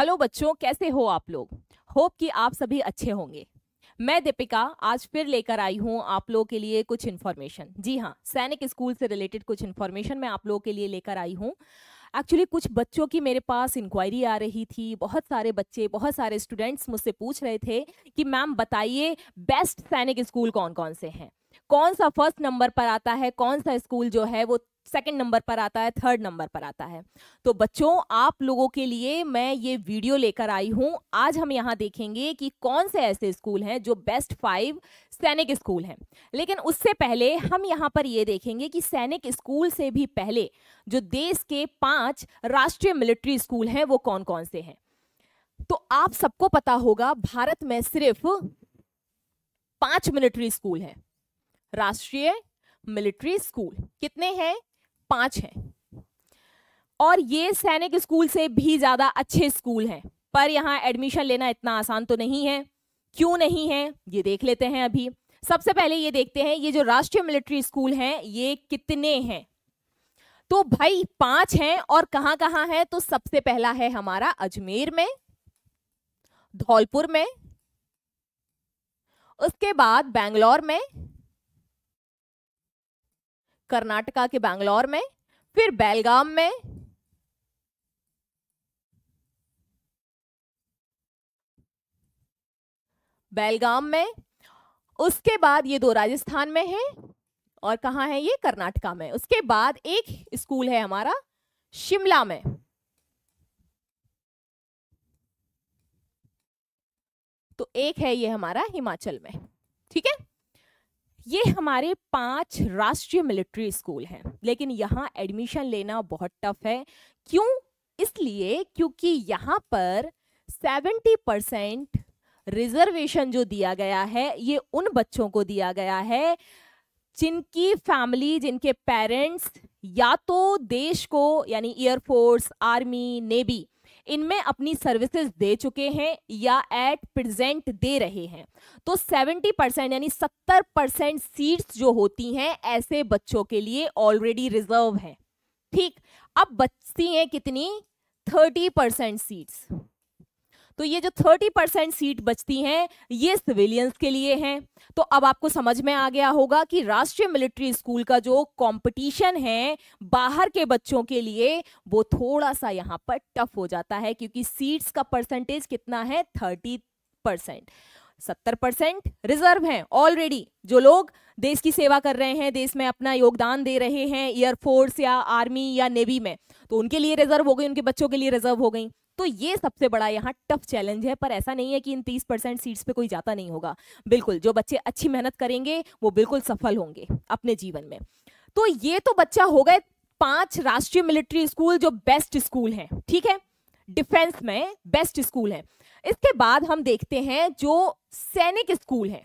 hello बच्चों कैसे हो आप लोग होप कि आप सभी अच्छे होंगे मैं दीपिका आज फिर लेकर आई हूँ आप लोगों के लिए कुछ इन्फॉर्मेशन जी हाँ सैनिक स्कूल से रिलेटेड कुछ इन्फॉर्मेशन मैं आप लोगों के लिए लेकर आई हूँ एक्चुअली कुछ बच्चों की मेरे पास इंक्वायरी आ रही थी बहुत सारे बच्चे बहुत सारे स्टूडेंट्स मुझसे पूछ रहे थे कि मैम बताइए बेस्ट सैनिक स्कूल कौन कौन से हैं कौन सा फर्स्ट नंबर पर आता है कौन सा स्कूल जो है वो सेकंड नंबर पर आता है थर्ड नंबर पर आता है तो बच्चों आप लोगों के लिए मैं ये वीडियो लेकर आई हूँ आज हम यहाँ देखेंगे कि कौन से ऐसे स्कूल हैं जो बेस्ट फाइव सैनिक स्कूल हैं लेकिन उससे पहले हम यहाँ पर ये देखेंगे कि सैनिक स्कूल से भी पहले जो देश के पाँच राष्ट्रीय मिलिट्री स्कूल हैं वो कौन कौन से हैं तो आप सबको पता होगा भारत में सिर्फ पांच मिलिट्री स्कूल हैं राष्ट्रीय मिलिट्री स्कूल कितने हैं पांच हैं और ये सैनिक स्कूल से भी ज़्यादा अच्छे स्कूल हैं पर यहाँ एडमिशन लेना इतना आसान तो नहीं है क्यों नहीं है ये देख लेते हैं अभी सबसे पहले ये देखते हैं ये जो राष्ट्रीय मिलिट्री स्कूल हैं ये कितने हैं तो भाई पांच हैं और कहां कहां हैं तो सबसे पहला है हमारा अजमेर में धौलपुर में उसके बाद बैंगलोर में कर्नाटका के बैंगलोर में फिर बेलगाम में बेलगाम में उसके बाद ये दो राजस्थान में है और कहा है ये कर्नाटका में उसके बाद एक स्कूल है हमारा शिमला में तो एक है ये हमारा हिमाचल में ठीक है ये हमारे पांच राष्ट्रीय मिलिट्री स्कूल हैं लेकिन यहाँ एडमिशन लेना बहुत टफ है क्यों इसलिए क्योंकि यहाँ पर 70 परसेंट रिजर्वेशन जो दिया गया है ये उन बच्चों को दिया गया है जिनकी फैमिली जिनके पेरेंट्स या तो देश को यानी एयरफोर्स आर्मी नेवी इनमें अपनी सर्विसेज दे चुके हैं या एट प्रेजेंट दे रहे हैं तो 70 परसेंट यानी 70 परसेंट सीट्स जो होती हैं ऐसे बच्चों के लिए ऑलरेडी रिजर्व हैं ठीक अब बचती हैं कितनी 30 परसेंट सीट्स तो ये जो 30 परसेंट सीट बचती हैं ये सिविलियंस के लिए हैं तो अब आपको समझ में आ गया होगा कि राष्ट्रीय मिलिट्री स्कूल का जो कंपटीशन है बाहर के बच्चों के लिए वो थोड़ा सा यहाँ पर टफ हो जाता है क्योंकि सीट्स का परसेंटेज कितना है थर्टी परसेंट सत्तर परसेंट रिजर्व हैं ऑलरेडी जो लोग देश की सेवा कर रहे हैं देश में अपना योगदान दे रहे हैं एयरफोर्स या आर्मी या नेवी में तो उनके लिए रिजर्व हो गई उनके बच्चों के लिए रिजर्व हो गई तो ये सबसे बड़ा यहाँ टफ चैलेंज है पर ऐसा नहीं है कि इन तीस परसेंट सीट्स पर कोई जाता नहीं होगा बिल्कुल जो बच्चे अच्छी मेहनत करेंगे वो बिल्कुल सफल होंगे अपने जीवन में तो ये तो बच्चा हो गए पांच राष्ट्रीय मिलिट्री स्कूल जो बेस्ट स्कूल हैं ठीक है डिफेंस में बेस्ट स्कूल हैं इसके बाद हम देखते हैं जो सैनिक स्कूल हैं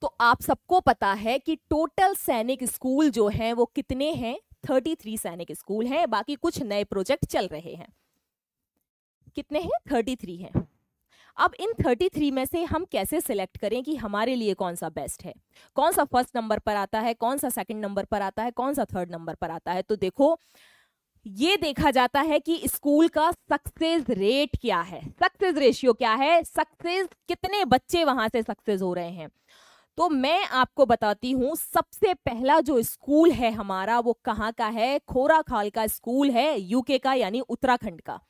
तो आप सबको पता है कि टोटल सैनिक स्कूल जो हैं वो कितने हैं 33 सैनिक स्कूल हैं बाकी कुछ नए प्रोजेक्ट चल रहे हैं कितने हैं थर्टी थ्री हैं अब इन थर्टी थ्री में से हम कैसे सिलेक्ट करें कि हमारे लिए कौन सा बेस्ट है कौन सा फर्स्ट नंबर पर आता है कौन सा सेकंड नंबर पर आता है कौन सा थर्ड नंबर पर आता है तो देखो ये देखा जाता है कि स्कूल का सक्सेस रेट क्या है सक्सेस रेशियो क्या है सक्सेस कितने बच्चे वहां से सक्सेस हो रहे हैं तो मैं आपको बताती हूँ सबसे पहला जो स्कूल है हमारा वो कहाँ का है खोरा खाल का स्कूल है यूके का यानी उत्तराखंड का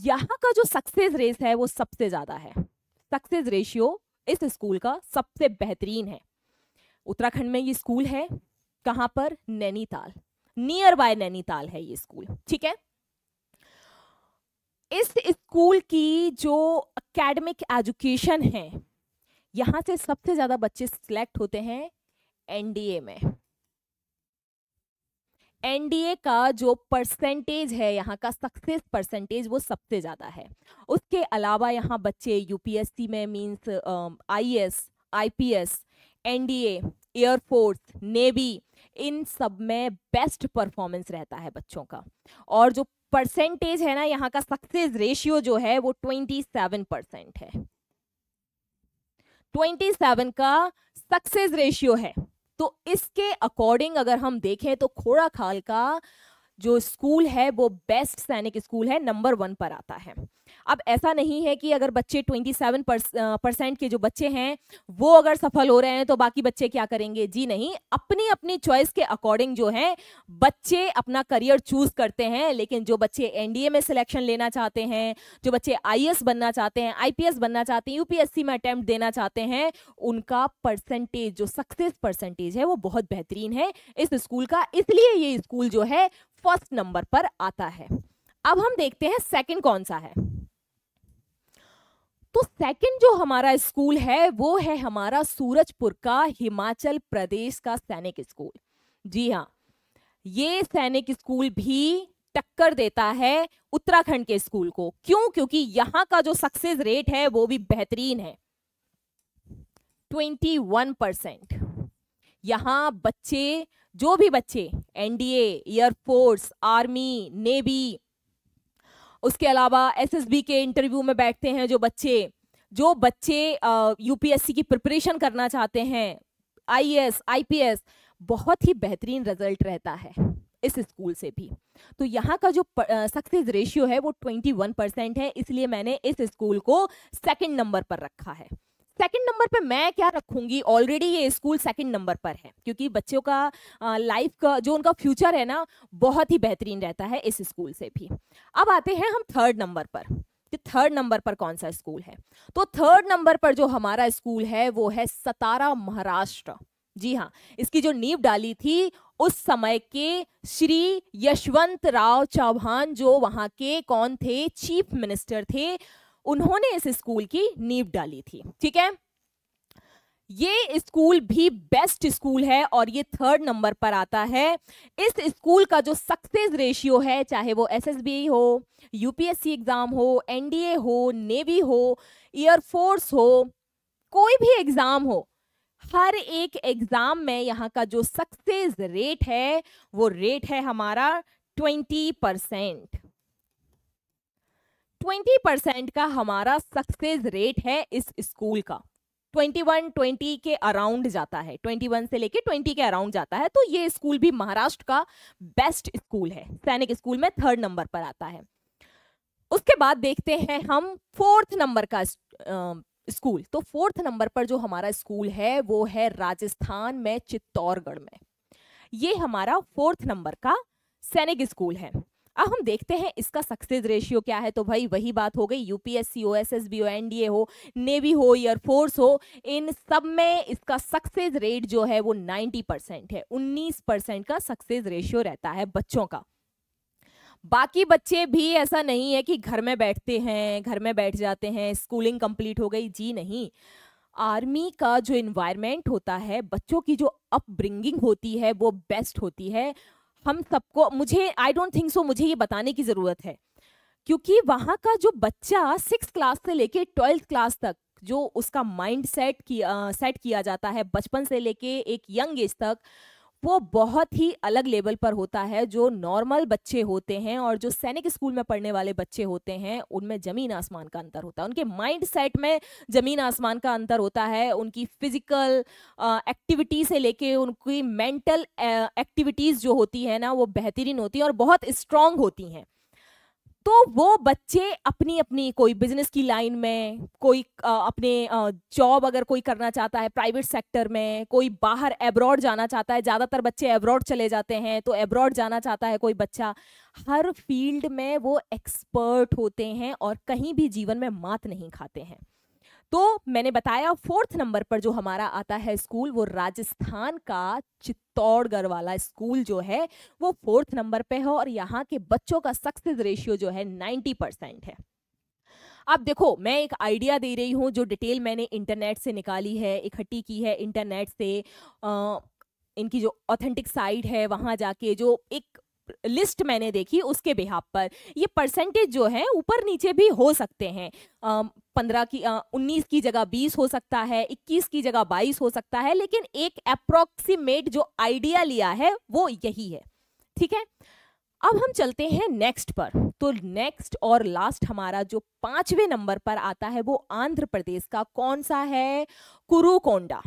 यहाँ का जो सक्सेस रेस है वो सबसे ज्यादा है सक्सेस रेशियो इस स्कूल का सबसे बेहतरीन है उत्तराखंड में ये स्कूल है कहाँ पर नैनीताल नियर बाय नैनीताल है ये स्कूल ठीक है इस स्कूल की जो एकेडमिक एजुकेशन है यहाँ से सबसे ज़्यादा बच्चे सिलेक्ट होते हैं एनडीए में एनडीए का जो परसेंटेज है यहाँ का सक्सेस परसेंटेज वो सबसे ज़्यादा है उसके अलावा यहाँ बच्चे यूपीएससी में means IAS IPS NDA air force navy इन सब में बेस्ट परफॉर्मेंस रहता है बच्चों का और जो परसेंटेज है ना यहाँ का सक्सेस रेशियो जो है वो ट्वेंटी सेवन परसेंट है ट्वेंटी सेवन का सक्सेस रेशियो है तो इसके अकॉर्डिंग अगर हम देखें तो खोड़ा खाल का जो स्कूल है वो बेस्ट सैनिक स्कूल है नंबर वन पर आता है अब ऐसा नहीं है कि अगर बच्चे 27 परसेंट के जो बच्चे हैं वो अगर सफल हो रहे हैं तो बाकी बच्चे क्या करेंगे जी नहीं अपनी अपनी चॉइस के अकॉर्डिंग जो है बच्चे अपना करियर चूज करते हैं लेकिन जो बच्चे एनडीए में सिलेक्शन लेना चाहते हैं जो बच्चे आई बनना चाहते हैं आईपीएस बनना चाहते हैं यूपीएससी में अटैम्प्ट देना चाहते हैं उनका परसेंटेज जो सक्सेस परसेंटेज है वो बहुत बेहतरीन है इस स्कूल का इसलिए ये स्कूल जो है फर्स्ट नंबर पर आता है अब हम देखते हैं सेकंड कौन सा है तो सेकंड जो हमारा स्कूल है वो है हमारा सूरजपुर का हिमाचल प्रदेश का सैनिक स्कूल जी हाँ ये सैनिक स्कूल भी टक्कर देता है उत्तराखंड के स्कूल को क्यों क्योंकि यहाँ का जो सक्सेस रेट है वो भी बेहतरीन है 21 परसेंट यहाँ बच्चे जो भी बच्चे एनडीए एयरफोर्स आर्मी नेवी उसके अलावा एसएसबी के इंटरव्यू में बैठते हैं जो बच्चे जो बच्चे यूपीएससी की प्रिपरेशन करना चाहते हैं आईएएस आईपीएस बहुत ही बेहतरीन रिजल्ट रहता है इस स्कूल से भी तो यहाँ का जो सक्सेस रेशियो है वो 21 परसेंट है इसलिए मैंने इस स्कूल को सेकंड नंबर पर रखा है सेकंड नंबर पे मैं क्या रखूंगी ऑलरेडी ये स्कूल सेकंड नंबर पर है क्योंकि बच्चों का लाइफ का जो उनका फ्यूचर है ना बहुत ही बेहतरीन रहता है इस स्कूल से भी अब आते हैं हम थर्ड नंबर पर कि थर्ड नंबर पर कौन सा स्कूल है तो थर्ड नंबर पर जो हमारा स्कूल है वो है सतारा महाराष्ट्र जी हाँ इसकी जो नींव डाली थी उस समय के श्री यशवंत राव चौहान जो वहाँ के कौन थे चीफ मिनिस्टर थे उन्होंने इस स्कूल की नींव डाली थी ठीक है ये स्कूल भी बेस्ट स्कूल है और ये थर्ड नंबर पर आता है इस स्कूल का जो सक्सेस रेशियो है चाहे वो एसएसबी हो यूपीएससी एग्जाम हो एनडीए हो नेवी हो एयरफोर्स हो कोई भी एग्जाम हो हर एक एग्जाम में यहाँ का जो सक्सेस रेट है वो रेट है हमारा ट्वेंटी परसेंट ट्वेंटी परसेंट का हमारा सक्सेस रेट है इस स्कूल का ट्वेंटी वन ट्वेंटी के अराउंड जाता है ट्वेंटी वन से लेके ट्वेंटी के अराउंड जाता है तो ये स्कूल भी महाराष्ट्र का बेस्ट स्कूल है सैनिक स्कूल में थर्ड नंबर पर आता है उसके बाद देखते हैं हम फोर्थ नंबर का स्कूल तो फोर्थ नंबर पर जो हमारा स्कूल है वो है राजस्थान में चित्तौड़गढ़ में ये हमारा फोर्थ नंबर का सैनिक स्कूल है अब हम देखते हैं इसका सक्सेस रेशियो क्या है तो भाई वही बात हो गई यूपीएससी ओ एस एस बी ओ एन डी ए हो नेवी हो एयरफोर्स हो इन सब में इसका सक्सेस रेट जो है वो नाइन्टी परसेंट है उन्नीस परसेंट का सक्सेस रेशियो रहता है बच्चों का बाकी बच्चे भी ऐसा नहीं है कि घर में बैठते हैं घर में बैठ जाते हैं स्कूलिंग कंप्लीट हो गई जी नहीं आर्मी का जो इन्वायरमेंट होता है बच्चों की जो अपब्रिंगिंग होती है वो बेस्ट होती है हम सबको मुझे आई डोंट थिंक सो मुझे ये बताने की ज़रूरत है क्योंकि वहाँ का जो बच्चा सिक्स क्लास से लेके ट्वेल्थ क्लास तक जो उसका माइंड सेट किया सेट किया जाता है बचपन से लेके एक यंग एज तक वो बहुत ही अलग लेवल पर होता है जो नॉर्मल बच्चे होते हैं और जो सैनिक स्कूल में पढ़ने वाले बच्चे होते हैं उनमें ज़मीन आसमान का अंतर होता है उनके माइंड सेट में ज़मीन आसमान का अंतर होता है उनकी फिजिकल एक्टिविटी से लेके उनकी मेंटल एक्टिविटीज़ जो होती है ना वो बेहतरीन होती हैं और बहुत स्ट्रांग होती हैं तो वो बच्चे अपनी अपनी कोई बिजनेस की लाइन में कोई अपने जॉब अगर कोई करना चाहता है प्राइवेट सेक्टर में कोई बाहर एब्रॉड जाना चाहता है ज़्यादातर बच्चे एब्रॉड चले जाते हैं तो एब्रॉड जाना चाहता है कोई बच्चा हर फील्ड में वो एक्सपर्ट होते हैं और कहीं भी जीवन में मात नहीं खाते हैं तो मैंने बताया फोर्थ नंबर पर जो हमारा आता है स्कूल वो राजस्थान का चित्तौड़गढ़ वाला स्कूल जो है वो फोर्थ नंबर पे है और यहाँ के बच्चों का सक्सेस रेशियो जो है नाइन्टी परसेंट है अब देखो मैं एक आइडिया दे रही हूँ जो डिटेल मैंने इंटरनेट से निकाली है इकट्ठी की है इंटरनेट से आ, इनकी जो ऑथेंटिक साइट है वहाँ जाके जो एक लिस्ट मैंने देखी उसके बिहाब पर ये परसेंटेज जो है ऊपर नीचे भी हो सकते हैं पंद्रह की उन्नीस की जगह बीस हो सकता है इक्कीस की जगह बाईस हो सकता है लेकिन एक अप्रोक्सीमेट जो आइडिया लिया है वो यही है ठीक है अब हम चलते हैं नेक्स्ट पर तो नेक्स्ट और लास्ट हमारा जो पांचवे नंबर पर आता है वो आंध्र प्रदेश का कौन सा है कुरुकोंडा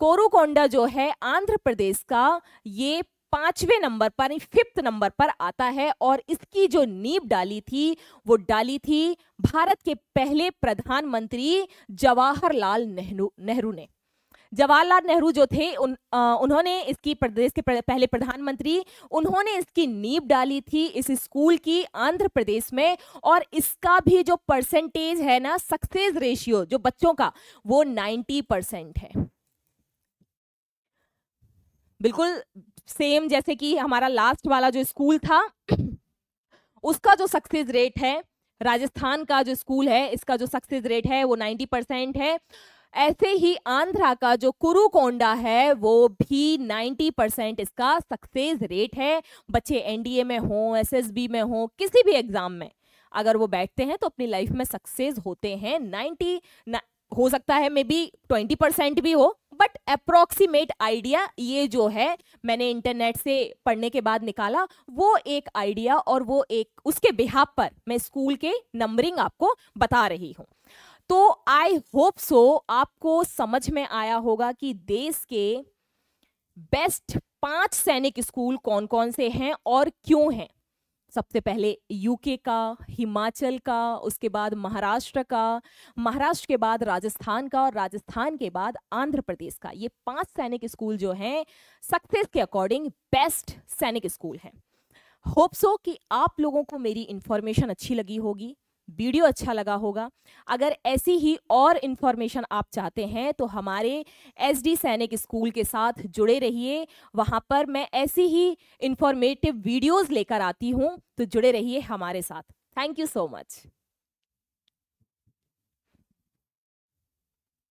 कोरुकोंडा जो है आंध्र प्रदेश का ये पांचवें नंबर पर फिफ्थ नंबर पर आता है और इसकी जो नींब डाली थी वो डाली थी भारत के पहले प्रधानमंत्री जवाहरलाल नेहरू नेहरू ने जवाहरलाल नेहरू जो थे उन आ, उन्होंने इसकी प्रदेश के पहले प्रधानमंत्री उन्होंने इसकी नींब डाली थी इस स्कूल की आंध्र प्रदेश में और इसका भी जो परसेंटेज है ना सक्सेस रेशियो जो बच्चों का वो नाइन्टी परसेंट है बिल्कुल सेम जैसे कि हमारा लास्ट वाला जो स्कूल था उसका जो सक्सेस रेट है राजस्थान का जो स्कूल है इसका जो सक्सेस रेट है वो 90 परसेंट है ऐसे ही आंध्रा का जो कुरुकोंडा है वो भी 90 परसेंट इसका सक्सेस रेट है बच्चे एनडीए में हो एसएसबी में हो किसी भी एग्ज़ाम में अगर वो बैठते हैं तो अपनी लाइफ में सक्सेस होते हैं 90 हो सकता है मे बी ट्वेंटी परसेंट भी हो बट अप्रोक्सीमेट आइडिया ये जो है मैंने इंटरनेट से पढ़ने के बाद निकाला वो एक आइडिया और वो एक उसके बिहाब पर मैं स्कूल के नंबरिंग आपको बता रही हूँ तो आई होप सो आपको समझ में आया होगा कि देश के बेस्ट पांच सैनिक स्कूल कौन कौन से हैं और क्यों हैं सबसे पहले यूके का हिमाचल का उसके बाद महाराष्ट्र का महाराष्ट्र के बाद राजस्थान का और राजस्थान के बाद आंध्र प्रदेश का ये पांच सैनिक स्कूल जो हैं सक्सेस के अकॉर्डिंग बेस्ट सैनिक स्कूल हैं होप सो कि आप लोगों को मेरी इन्फॉर्मेशन अच्छी लगी होगी वीडियो अच्छा लगा होगा अगर ऐसी ही और इन्फॉर्मेशन आप चाहते हैं तो हमारे एस डी सैनिक स्कूल के साथ जुड़े रहिए वहाँ पर मैं ऐसी ही इन्फॉर्मेटिव वीडियोज़ लेकर आती हूँ तो जुड़े रहिए हमारे साथ थैंक यू सो मच